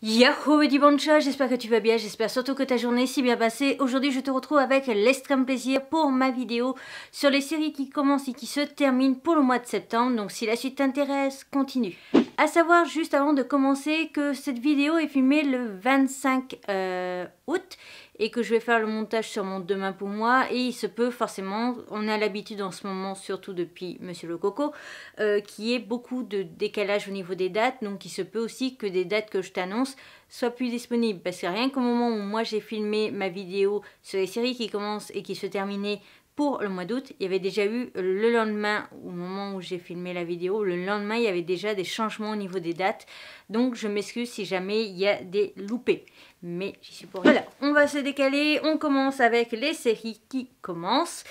Yahoo et j'espère que tu vas bien, j'espère surtout que ta journée s'est bien passée. Aujourd'hui je te retrouve avec l'extrême plaisir pour ma vidéo sur les séries qui commencent et qui se terminent pour le mois de septembre. Donc si la suite t'intéresse, continue. À savoir juste avant de commencer que cette vidéo est filmée le 25 euh, août et que je vais faire le montage sur mon demain pour moi et il se peut forcément, on a l'habitude en ce moment surtout depuis Monsieur le Coco, euh, qu'il y ait beaucoup de décalage au niveau des dates donc il se peut aussi que des dates que je t'annonce soient plus disponibles parce que rien qu'au moment où moi j'ai filmé ma vidéo sur les séries qui commencent et qui se terminaient pour le mois d'août, il y avait déjà eu le lendemain, au moment où j'ai filmé la vidéo, le lendemain, il y avait déjà des changements au niveau des dates. Donc, je m'excuse si jamais il y a des loupés. Mais j'y suis pour Voilà, on va se décaler. On commence avec les séries qui commencent.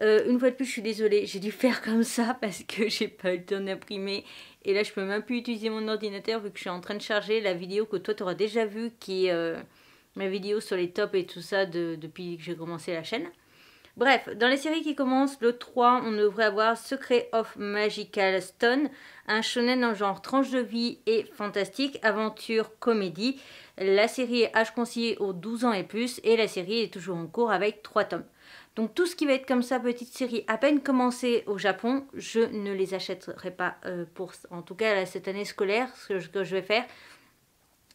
Euh, une fois de plus, je suis désolée, j'ai dû faire comme ça parce que j'ai pas eu le temps d'imprimer. Et là, je peux même plus utiliser mon ordinateur vu que je suis en train de charger la vidéo que toi, tu auras déjà vue qui est euh, ma vidéo sur les tops et tout ça depuis que j'ai commencé la chaîne. Bref, dans les séries qui commencent le 3, on devrait avoir Secret of Magical Stone, un shonen en genre tranche de vie et fantastique, aventure, comédie. La série est âge conseillé aux 12 ans et plus et la série est toujours en cours avec 3 tomes. Donc tout ce qui va être comme ça, petite série à peine commencée au Japon, je ne les achèterai pas euh, pour en tout cas cette année scolaire, ce que je vais faire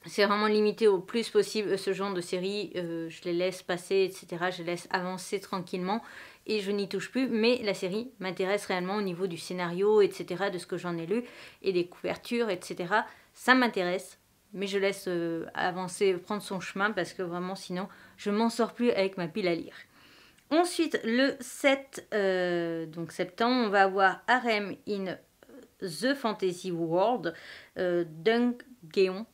c'est vraiment limité au plus possible euh, ce genre de série. Euh, je les laisse passer, etc. Je les laisse avancer tranquillement et je n'y touche plus. Mais la série m'intéresse réellement au niveau du scénario, etc. De ce que j'en ai lu et des couvertures, etc. Ça m'intéresse. Mais je laisse euh, avancer, prendre son chemin parce que vraiment sinon je m'en sors plus avec ma pile à lire. Ensuite, le 7 donc septembre, on va avoir Harem in The Fantasy World, Dunk Geon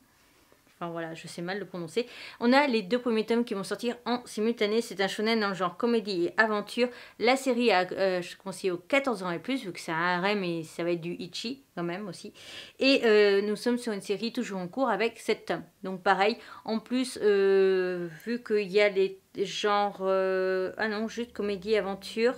Enfin voilà, je sais mal le prononcer. On a les deux premiers tomes qui vont sortir en simultané. C'est un shonen dans le genre comédie et aventure. La série a, euh, je conseille aux 14 ans et plus, vu que c'est un harem et ça va être du ichi quand même aussi. Et euh, nous sommes sur une série toujours en cours avec 7 tomes. Donc pareil, en plus, euh, vu qu'il y a les genres... ah non, juste comédie, aventure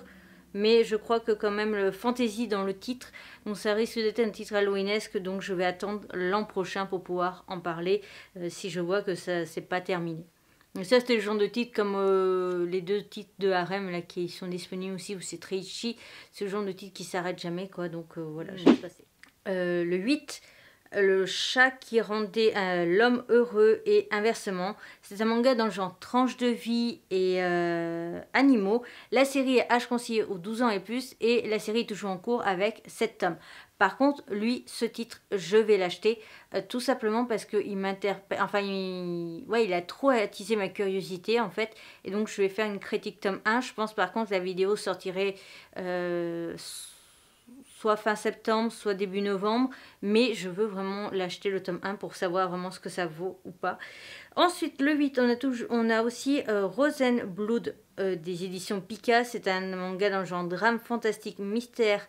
mais je crois que quand même le fantasy dans le titre, ça risque d'être un titre halloweenesque, donc je vais attendre l'an prochain pour pouvoir en parler euh, si je vois que ça c'est pas terminé. Donc ça c'était le genre de titre comme euh, les deux titres de Harem là qui sont disponibles aussi où c'est très itchy, ce genre de titre qui s'arrête jamais quoi, donc euh, voilà, je vais mm. passer. le 8, le chat qui rendait euh, l'homme heureux et inversement. C'est un manga dans le genre tranche de vie et euh, animaux. La série est âge conseillé aux 12 ans et plus et la série est toujours en cours avec 7 tomes. Par contre, lui, ce titre, je vais l'acheter euh, tout simplement parce qu'il m'interpelle. Enfin, Ouais, il a trop attisé ma curiosité en fait. Et donc, je vais faire une critique tome 1. Je pense par contre la vidéo sortirait soit fin septembre, soit début novembre, mais je veux vraiment l'acheter le tome 1 pour savoir vraiment ce que ça vaut ou pas. Ensuite, le 8, on a, toujours, on a aussi euh, Rosenblood euh, des éditions Pika, c'est un manga dans le genre drame, fantastique, mystère,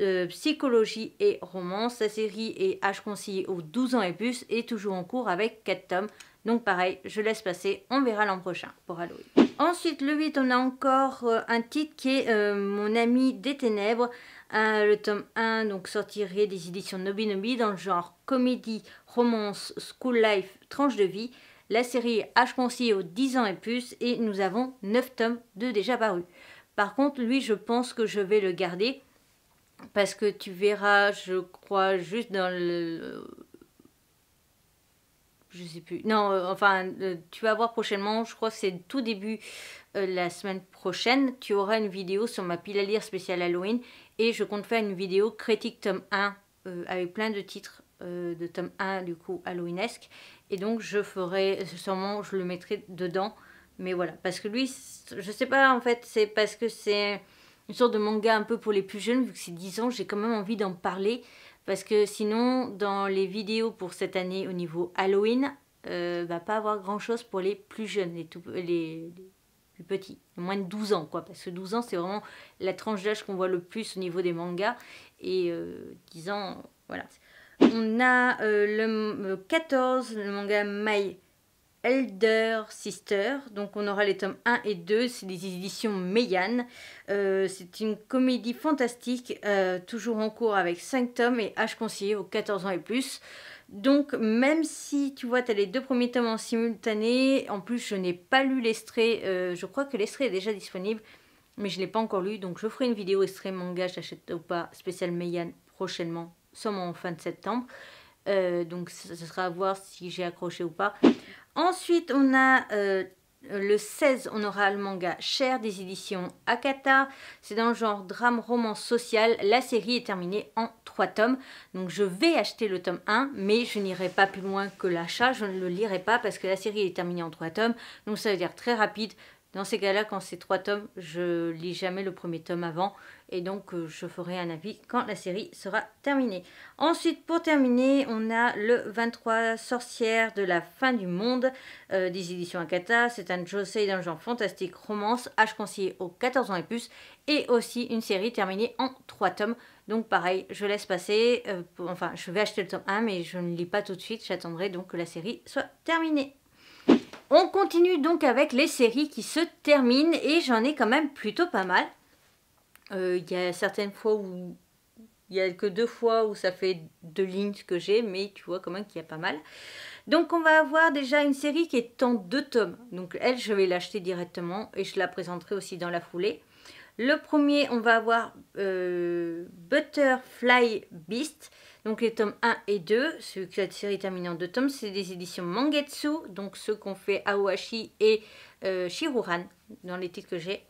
euh, psychologie et romance. La série est H conseillé aux 12 ans et plus et toujours en cours avec 4 tomes. Donc pareil, je laisse passer, on verra l'an prochain pour Halloween. Ensuite, le 8, on a encore un titre qui est Mon ami des ténèbres le tome 1 donc sortirait des éditions Nobi dans le genre comédie, romance, school life, tranche de vie. La série H. je aux 10 ans et plus et nous avons 9 tomes de déjà parus. Par contre, lui, je pense que je vais le garder parce que tu verras, je crois, juste dans le je sais plus. Non, euh, enfin, euh, tu vas voir prochainement, je crois que c'est tout début euh, la semaine prochaine, tu auras une vidéo sur ma pile à lire spéciale Halloween et je compte faire une vidéo critique tome 1 avec plein de titres de tome 1 du coup Halloweenesque et donc je ferai, sûrement je le mettrai dedans, mais voilà, parce que lui, je sais pas en fait, c'est parce que c'est une sorte de manga un peu pour les plus jeunes, vu que c'est 10 ans, j'ai quand même envie d'en parler parce que sinon, dans les vidéos pour cette année au niveau Halloween, euh, va pas avoir grand chose pour les plus jeunes, les, les, plus petits, moins de 12 ans quoi. Parce que 12 ans, c'est vraiment la tranche d'âge qu'on voit le plus au niveau des mangas. Et 10 euh, ans, voilà. On a euh, le, 14, euh, le manga My Elder Sister. Donc on aura les tomes 1 et 2, c'est des éditions Meian. Euh, c'est une comédie fantastique, euh, toujours en cours avec 5 tomes et âge conseillé aux 14 ans et plus. Donc même si tu vois, tu as les deux premiers tomes en simultané, en plus je n'ai pas lu l'estrait. Euh, je crois que l'estrait est déjà disponible, mais je ne l'ai pas encore lu, donc je ferai une vidéo extrait manga, j'achète ou pas, spécial Meian prochainement, sûrement en fin de septembre. donc ce sera à voir si j'ai accroché ou pas. Ensuite, on a euh, le 16, on aura le manga Cher des éditions Akata. C'est dans le genre drame, roman social. La série est terminée en 3 tomes. Donc je vais acheter le tome 1, mais je n'irai pas plus loin que l'achat. Je ne le lirai pas parce que la série est terminée en 3 tomes. Donc ça veut dire très rapide. Dans ces cas-là, quand c'est trois tomes, je lis jamais le premier tome avant et donc euh, je ferai un avis quand la série sera terminée. Ensuite, pour terminer, on a le 23 Sorcières de la fin du monde euh, des éditions Akata. C'est un josei le genre fantastique romance, âge conseillé aux 14 ans et plus, et aussi une série terminée en trois tomes. Donc pareil, je laisse passer, euh, enfin je vais acheter le tome 1 mais je ne lis pas tout de suite, j'attendrai donc que la série soit terminée. On continue donc avec les séries qui se terminent et j'en ai quand même plutôt pas mal. Euh, il y a certaines fois où il y a que deux fois où ça fait deux lignes que j'ai, mais tu vois quand même qu'il y a pas mal. Donc on va avoir déjà une série qui est en deux tomes. Donc elle, je vais l'acheter directement et je la présenterai aussi dans la foulée. Le premier, on va avoir euh, Butterfly Beast. Donc les tomes 1 et 2, ce que la série terminant en deux tomes, c'est des éditions Mangetsu, donc ceux qu'on fait Awashi et euh, Shiruran, dans les titres que j'ai.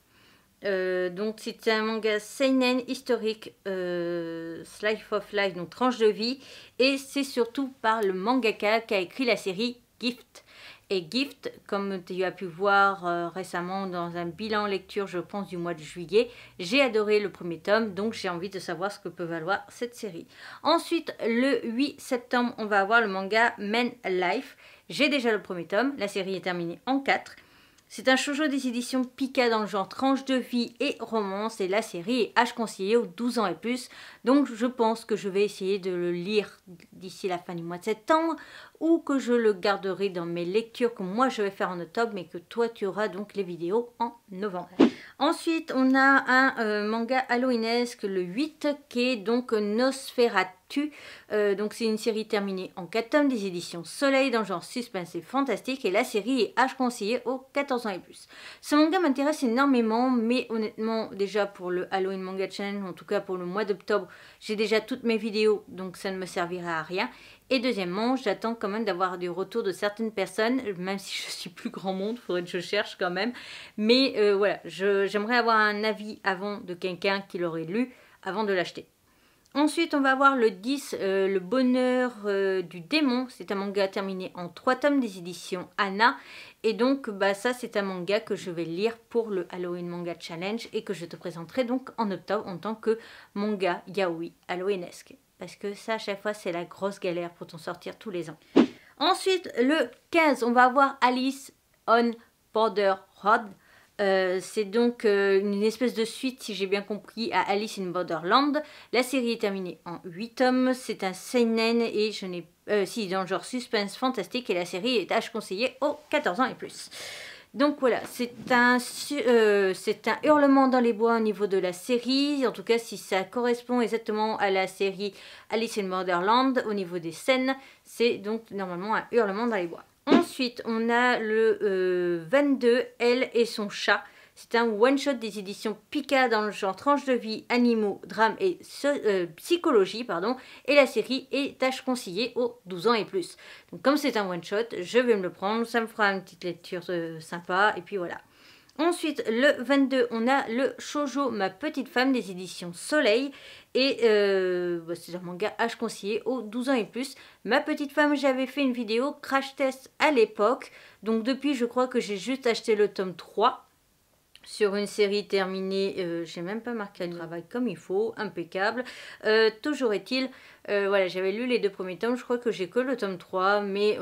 Euh, donc c'est un manga seinen historique, euh, life of Life, donc tranche de vie, et c'est surtout par le mangaka qui a écrit la série Gift. Gift, comme tu as pu voir euh, récemment dans un bilan lecture, je pense, du mois de juillet. J'ai adoré le premier tome, donc j'ai envie de savoir ce que peut valoir cette série. Ensuite, le 8 septembre, on va avoir le manga Men Life. J'ai déjà le premier tome, la série est terminée en 4. C'est un shoujo des éditions Pika dans le genre tranche de vie et romance et la série est âge conseillé aux 12 ans et plus. Donc je pense que je vais essayer de le lire d'ici la fin du mois de septembre ou que je le garderai dans mes lectures que moi je vais faire en octobre mais que toi tu auras donc les vidéos en novembre. Ensuite on a un manga euh, manga halloweenesque le 8 qui est donc Nosferatu. Euh, donc c'est une série terminée en 4 tomes des éditions Soleil dans genre suspense et fantastique et la série est âge conseillée aux 14 ans et plus. Ce manga m'intéresse énormément mais honnêtement déjà pour le Halloween Manga Challenge en tout cas pour le mois d'octobre j'ai déjà toutes mes vidéos donc ça ne me servira à rien et deuxièmement, j'attends quand même d'avoir du retour de certaines personnes, même si je suis plus grand monde, faudrait que je cherche quand même. Mais euh, voilà, j'aimerais avoir un avis avant de quelqu'un qui l'aurait lu, avant de l'acheter. Ensuite, on va voir le 10, euh, Le bonheur euh, du démon. C'est un manga terminé en 3 tomes des éditions Anna. Et donc, bah, ça, c'est un manga que je vais lire pour le Halloween Manga Challenge et que je te présenterai donc en octobre en tant que manga yaoi halloweenesque. Parce que ça, à chaque fois, c'est la grosse galère pour t'en sortir tous les ans. Ensuite, le 15, on va voir Alice on Border Road. Euh, c'est donc euh, une espèce de suite, si j'ai bien compris, à Alice in Borderland. La série est terminée en 8 tomes. C'est un seinen et je n'ai... Euh, si, dans le genre suspense fantastique et la série est âge conseillé aux 14 ans et plus. Donc voilà, c'est un, euh, un, hurlement dans les bois au niveau de la série. En tout cas, si ça correspond exactement à la série Alice in Borderland au niveau des scènes, c'est donc normalement un hurlement dans les bois. Ensuite, on a le euh, 22, elle et son chat. C'est un one-shot des éditions Pika dans le genre tranche de vie, animaux, drame et euh, psychologie, pardon, et la série est âge conseillée aux 12 ans et plus. Donc comme c'est un one-shot, je vais me le prendre, ça me fera une petite lecture euh, sympa, et puis voilà. Ensuite, le 22, on a le Shoujo, ma petite femme des éditions Soleil. Et euh, bah, c'est un manga H conseillé aux 12 ans et plus. Ma petite femme, j'avais fait une vidéo crash test à l'époque. Donc depuis, je crois que j'ai juste acheté le tome 3 sur une série terminée, euh, j'ai même pas marqué un travail comme il faut, impeccable. Euh, toujours est-il, euh, voilà, j'avais lu les deux premiers tomes, je crois que j'ai que le tome 3, mais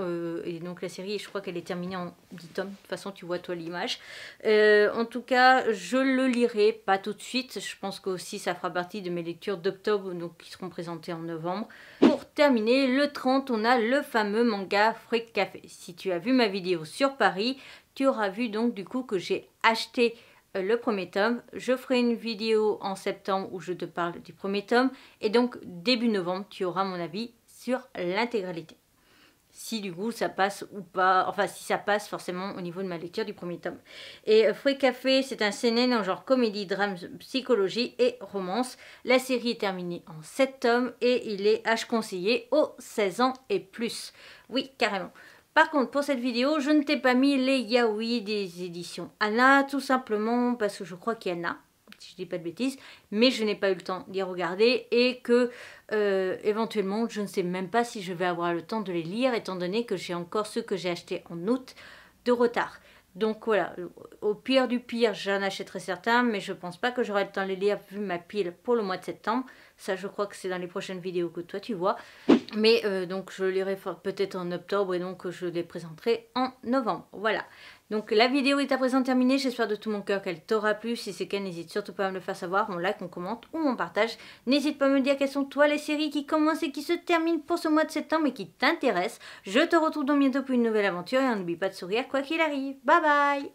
donc la série, je crois qu'elle est terminée en 10 tomes, de toute façon tu vois toi l'image. en tout cas, je le lirai, pas tout de suite, je pense que aussi ça fera partie de mes lectures d'octobre, donc qui seront présentées en novembre. Pour terminer, le 30, on a le fameux manga Fruit Café. Si tu as vu ma vidéo sur Paris, tu auras vu donc du coup que j'ai acheté euh, le premier tome. Je ferai une vidéo en septembre où je te parle du premier tome. Et donc début novembre, tu auras mon avis sur l'intégralité. Si du coup ça passe ou pas, enfin si ça passe forcément au niveau de ma lecture du premier tome. Et euh, Free Café, c'est un CNN en genre comédie, drame, psychologie et romance. La série est terminée en sept tomes et il est H conseillé aux 16 ans et plus. Oui, carrément. Par contre, pour cette vidéo, je ne t'ai pas mis les yaoi des éditions Anna, tout simplement parce que je crois qu'il y en a, si je dis pas de bêtises, mais je n'ai pas eu le temps d'y regarder et que euh, éventuellement, je ne sais même pas si je vais avoir le temps de les lire étant donné que j'ai encore ceux que j'ai achetés en août de retard. Donc voilà, au pire du pire, j'en achèterai certains, mais je pense pas que j'aurai le temps de les lire vu ma pile pour le mois de septembre. Ça, je crois que c'est dans les prochaines vidéos que toi tu vois. Mais euh, donc, je lirai peut-être en octobre et donc je les présenterai en novembre. Voilà. Donc la vidéo est à présent terminée, j'espère de tout mon cœur qu'elle t'aura plu. Si c'est le cas, n'hésite surtout pas à me le faire savoir, mon like, on commente ou on partage. N'hésite pas à me dire quelles sont toi les séries qui commencent et qui se terminent pour ce mois de septembre et qui t'intéressent. Je te retrouve donc bientôt pour une nouvelle aventure et n'oublie pas de sourire quoi qu'il arrive. Bye bye